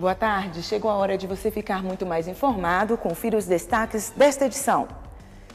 Boa tarde. Chegou a hora de você ficar muito mais informado. Confira os destaques desta edição.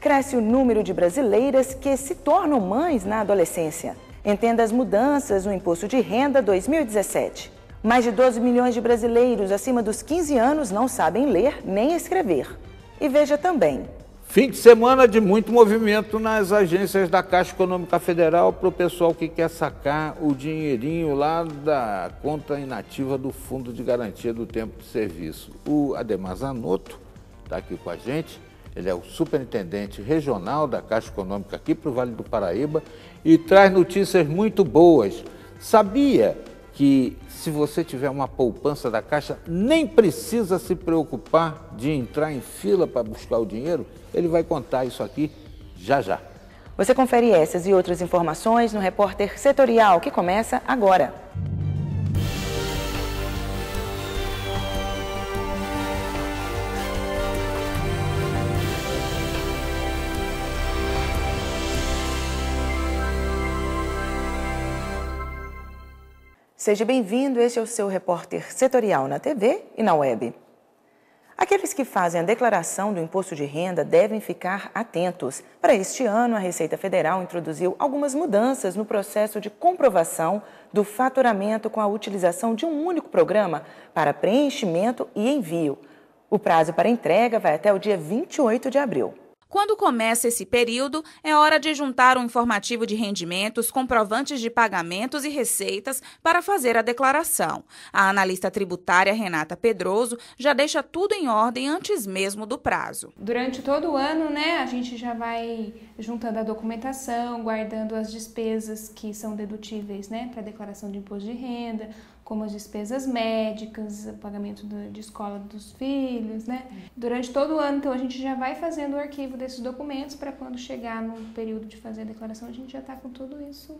Cresce o número de brasileiras que se tornam mães na adolescência. Entenda as mudanças no Imposto de Renda 2017. Mais de 12 milhões de brasileiros acima dos 15 anos não sabem ler nem escrever. E veja também: Fim de semana de muito movimento nas agências da Caixa Econômica Federal para o pessoal que quer sacar o dinheirinho lá da conta inativa do Fundo de Garantia do Tempo de Serviço. O Ademar Zanotto está aqui com a gente, ele é o superintendente regional da Caixa Econômica aqui para o Vale do Paraíba e traz notícias muito boas. Sabia que se você tiver uma poupança da Caixa, nem precisa se preocupar de entrar em fila para buscar o dinheiro. Ele vai contar isso aqui já já. Você confere essas e outras informações no repórter setorial que começa agora. Seja bem-vindo, este é o seu repórter setorial na TV e na web. Aqueles que fazem a declaração do imposto de renda devem ficar atentos. Para este ano, a Receita Federal introduziu algumas mudanças no processo de comprovação do faturamento com a utilização de um único programa para preenchimento e envio. O prazo para entrega vai até o dia 28 de abril. Quando começa esse período, é hora de juntar um informativo de rendimentos, comprovantes de pagamentos e receitas para fazer a declaração. A analista tributária Renata Pedroso já deixa tudo em ordem antes mesmo do prazo. Durante todo o ano, né, a gente já vai juntando a documentação, guardando as despesas que são dedutíveis, né, para a declaração de imposto de renda, como as despesas médicas, o pagamento de escola dos filhos, né? Durante todo o ano, então a gente já vai fazendo o arquivo desses documentos para quando chegar no período de fazer a declaração, a gente já está com tudo isso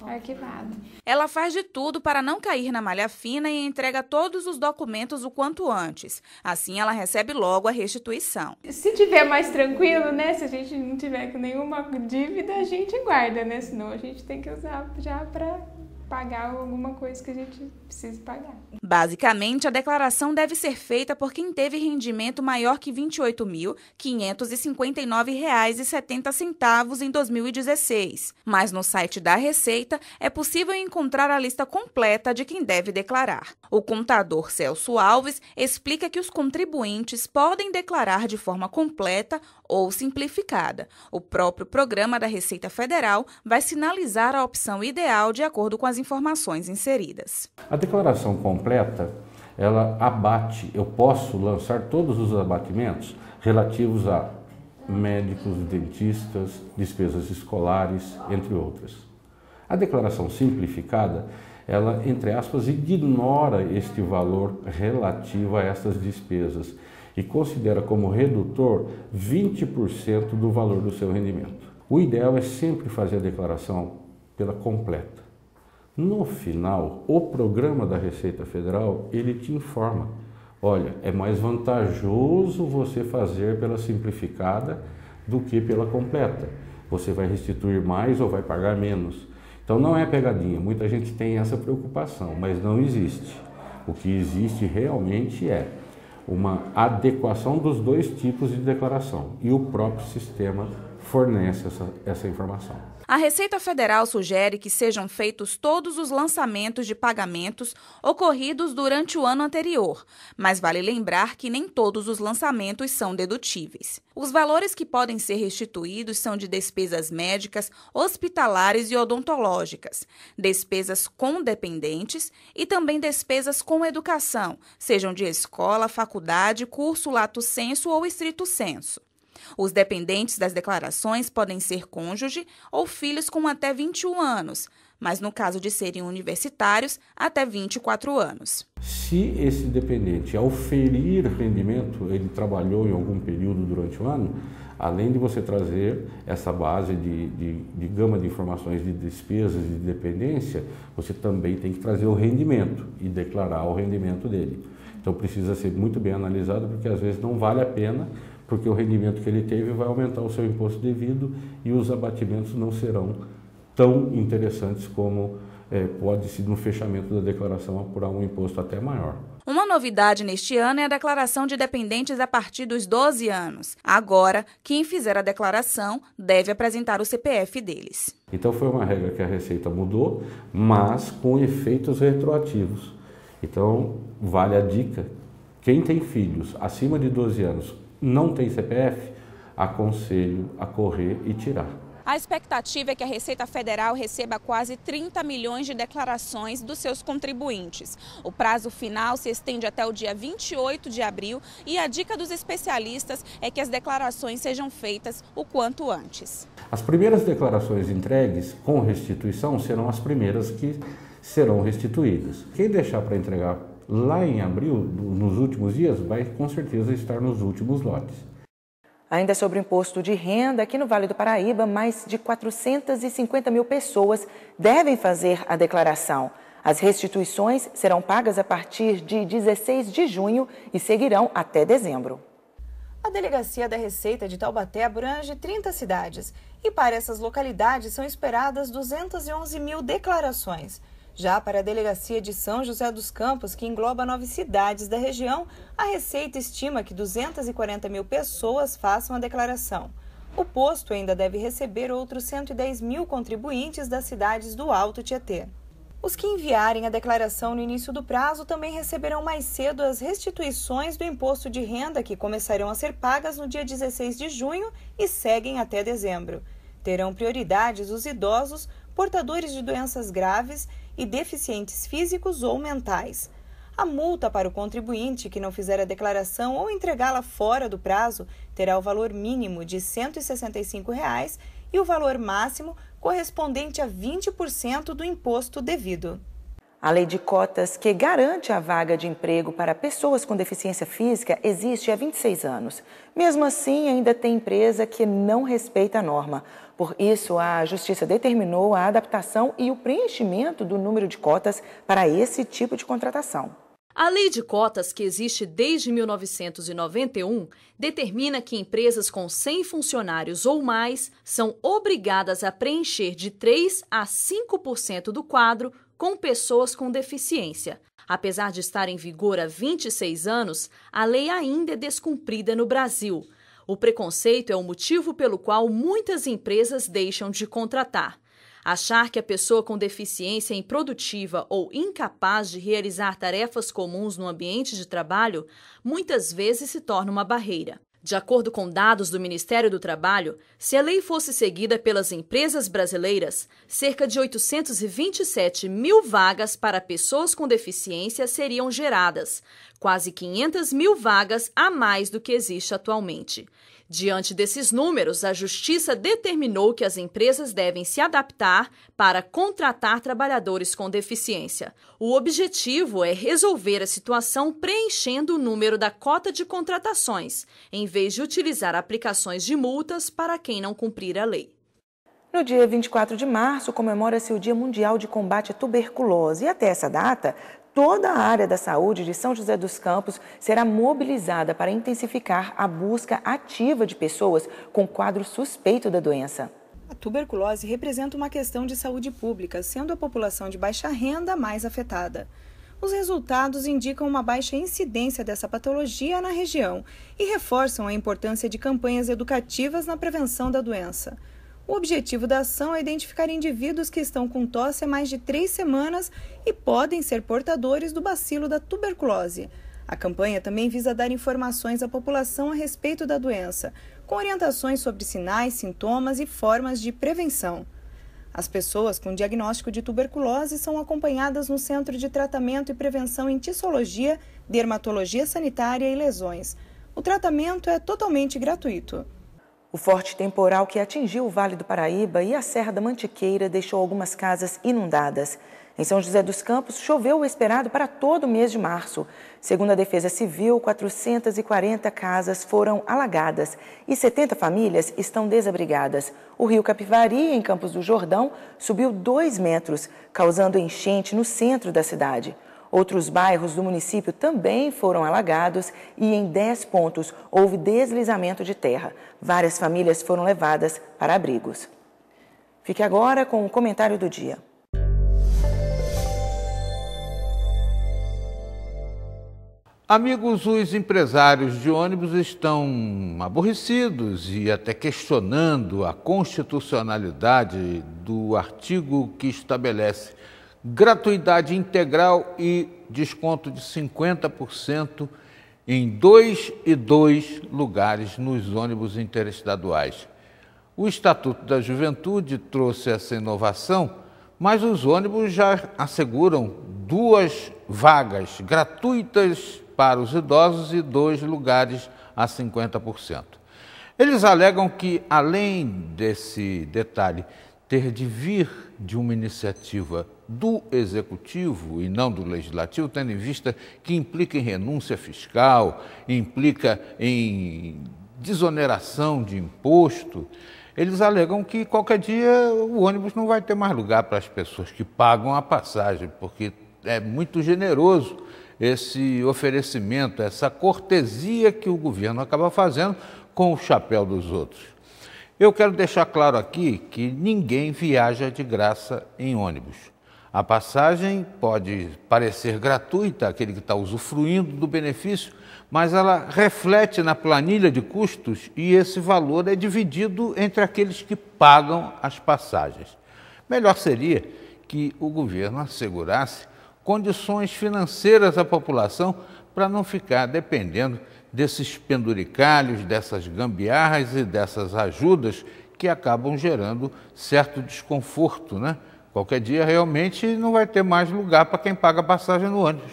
arquivado. Ela faz de tudo para não cair na malha fina e entrega todos os documentos o quanto antes. Assim ela recebe logo a restituição. Se tiver mais tranquilo, né, se a gente não tiver com nenhuma dívida, a gente guarda, né? Senão a gente tem que usar já para pagar alguma coisa que a gente precisa pagar. Basicamente, a declaração deve ser feita por quem teve rendimento maior que R$ 28.559,70 em 2016. Mas no site da Receita é possível encontrar a lista completa de quem deve declarar. O contador Celso Alves explica que os contribuintes podem declarar de forma completa ou simplificada. O próprio programa da Receita Federal vai sinalizar a opção ideal de acordo com as informações inseridas. A declaração completa, ela abate, eu posso lançar todos os abatimentos relativos a médicos, dentistas, despesas escolares, entre outras. A declaração simplificada, ela, entre aspas, ignora este valor relativo a essas despesas e considera como redutor 20% do valor do seu rendimento. O ideal é sempre fazer a declaração pela completa. No final, o programa da Receita Federal, ele te informa, olha, é mais vantajoso você fazer pela simplificada do que pela completa. Você vai restituir mais ou vai pagar menos. Então não é pegadinha, muita gente tem essa preocupação, mas não existe. O que existe realmente é uma adequação dos dois tipos de declaração e o próprio sistema fornece essa, essa informação. A Receita Federal sugere que sejam feitos todos os lançamentos de pagamentos ocorridos durante o ano anterior, mas vale lembrar que nem todos os lançamentos são dedutíveis. Os valores que podem ser restituídos são de despesas médicas, hospitalares e odontológicas, despesas com dependentes e também despesas com educação, sejam de escola, faculdade, curso lato senso ou estrito senso. Os dependentes das declarações podem ser cônjuge ou filhos com até 21 anos, mas no caso de serem universitários, até 24 anos. Se esse dependente ao ferir rendimento, ele trabalhou em algum período durante o ano, além de você trazer essa base de, de, de gama de informações de despesas de dependência, você também tem que trazer o rendimento e declarar o rendimento dele. Então precisa ser muito bem analisado, porque às vezes não vale a pena porque o rendimento que ele teve vai aumentar o seu imposto devido e os abatimentos não serão tão interessantes como é, eh, pode-se, no fechamento da declaração, apurar um imposto até maior. Uma novidade neste ano é a declaração de dependentes a partir dos 12 anos. Agora, quem fizer a declaração deve apresentar o CPF deles. Então, foi uma regra que a Receita mudou, mas com efeitos retroativos. Então, vale a dica: quem tem filhos acima de 12 anos não tem CPF, aconselho a correr e tirar. A expectativa é que a Receita Federal receba quase 30 milhões de declarações dos seus contribuintes. O prazo final se estende até o dia 28 de abril e a dica dos especialistas é que as declarações sejam feitas o quanto antes. As primeiras declarações entregues com restituição serão as primeiras que serão restituídas. Quem deixar para entregar lá em abril, nos últimos dias, vai com certeza estar nos últimos lotes. Ainda sobre o imposto de renda, aqui no Vale do Paraíba, mais de 450 mil pessoas devem fazer a declaração. As restituições serão pagas a partir de 16 de junho e seguirão até dezembro. A Delegacia da Receita de Taubaté abrange 30 cidades e para essas localidades são esperadas 211 mil declarações. Já para a delegacia de São José dos Campos, que engloba nove cidades da região, a Receita estima que 240 mil pessoas façam a declaração. O posto ainda deve receber outros 110 mil contribuintes das cidades do Alto Tietê. Os que enviarem a declaração no início do prazo também receberão mais cedo as restituições do imposto de renda que começarão a ser pagas no dia 16 de junho e seguem até dezembro. Terão prioridades os idosos, portadores de doenças graves e deficientes físicos ou mentais. A multa para o contribuinte que não fizer a declaração ou entregá-la fora do prazo terá o valor mínimo de R$ 165,00 reais e o valor máximo correspondente a 20% do imposto devido. A lei de cotas que garante a vaga de emprego para pessoas com deficiência física existe há 26 anos. Mesmo assim, ainda tem empresa que não respeita a norma. Por isso, a Justiça determinou a adaptação e o preenchimento do número de cotas para esse tipo de contratação. A lei de cotas, que existe desde 1991, determina que empresas com 100 funcionários ou mais são obrigadas a preencher de 3 a 5% do quadro com pessoas com deficiência. Apesar de estar em vigor há 26 anos, a lei ainda é descumprida no Brasil. O preconceito é o motivo pelo qual muitas empresas deixam de contratar. Achar que a pessoa com deficiência é improdutiva ou incapaz de realizar tarefas comuns no ambiente de trabalho muitas vezes se torna uma barreira. De acordo com dados do Ministério do Trabalho, se a lei fosse seguida pelas empresas brasileiras, cerca de 827 mil vagas para pessoas com deficiência seriam geradas, quase 500 mil vagas a mais do que existe atualmente. Diante desses números, a Justiça determinou que as empresas devem se adaptar para contratar trabalhadores com deficiência. O objetivo é resolver a situação preenchendo o número da cota de contratações, em vez de utilizar aplicações de multas para quem não cumprir a lei. No dia 24 de março, comemora-se o Dia Mundial de Combate à Tuberculose. E até essa data, Toda a área da saúde de São José dos Campos será mobilizada para intensificar a busca ativa de pessoas com quadro suspeito da doença. A tuberculose representa uma questão de saúde pública, sendo a população de baixa renda mais afetada. Os resultados indicam uma baixa incidência dessa patologia na região e reforçam a importância de campanhas educativas na prevenção da doença. O objetivo da ação é identificar indivíduos que estão com tosse há mais de três semanas e podem ser portadores do bacilo da tuberculose. A campanha também visa dar informações à população a respeito da doença, com orientações sobre sinais, sintomas e formas de prevenção. As pessoas com diagnóstico de tuberculose são acompanhadas no Centro de Tratamento e Prevenção em Tissologia, Dermatologia Sanitária e Lesões. O tratamento é totalmente gratuito. O forte temporal que atingiu o Vale do Paraíba e a Serra da Mantiqueira deixou algumas casas inundadas. Em São José dos Campos, choveu o esperado para todo o mês de março. Segundo a Defesa Civil, 440 casas foram alagadas e 70 famílias estão desabrigadas. O rio Capivari, em Campos do Jordão, subiu 2 metros, causando enchente no centro da cidade. Outros bairros do município também foram alagados e em 10 pontos houve deslizamento de terra. Várias famílias foram levadas para abrigos. Fique agora com o comentário do dia. Amigos, os empresários de ônibus estão aborrecidos e até questionando a constitucionalidade do artigo que estabelece gratuidade integral e desconto de 50% em dois e dois lugares nos ônibus interestaduais. O Estatuto da Juventude trouxe essa inovação, mas os ônibus já asseguram duas vagas gratuitas para os idosos e dois lugares a 50%. Eles alegam que, além desse detalhe ter de vir de uma iniciativa do executivo e não do legislativo, tendo em vista que implica em renúncia fiscal, implica em desoneração de imposto. Eles alegam que qualquer dia o ônibus não vai ter mais lugar para as pessoas que pagam a passagem, porque é muito generoso esse oferecimento, essa cortesia que o governo acaba fazendo com o chapéu dos outros. Eu quero deixar claro aqui que ninguém viaja de graça em ônibus. A passagem pode parecer gratuita aquele que está usufruindo do benefício, mas ela reflete na planilha de custos e esse valor é dividido entre aqueles que pagam as passagens. Melhor seria que o governo assegurasse condições financeiras à população para não ficar dependendo desses penduricalhos, dessas gambiarras e dessas ajudas que acabam gerando certo desconforto, né? Qualquer dia realmente não vai ter mais lugar para quem paga passagem no ônibus.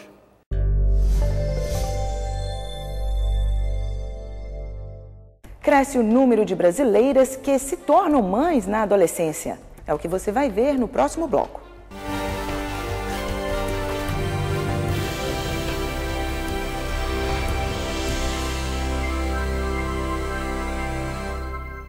Cresce o número de brasileiras que se tornam mães na adolescência. É o que você vai ver no próximo bloco.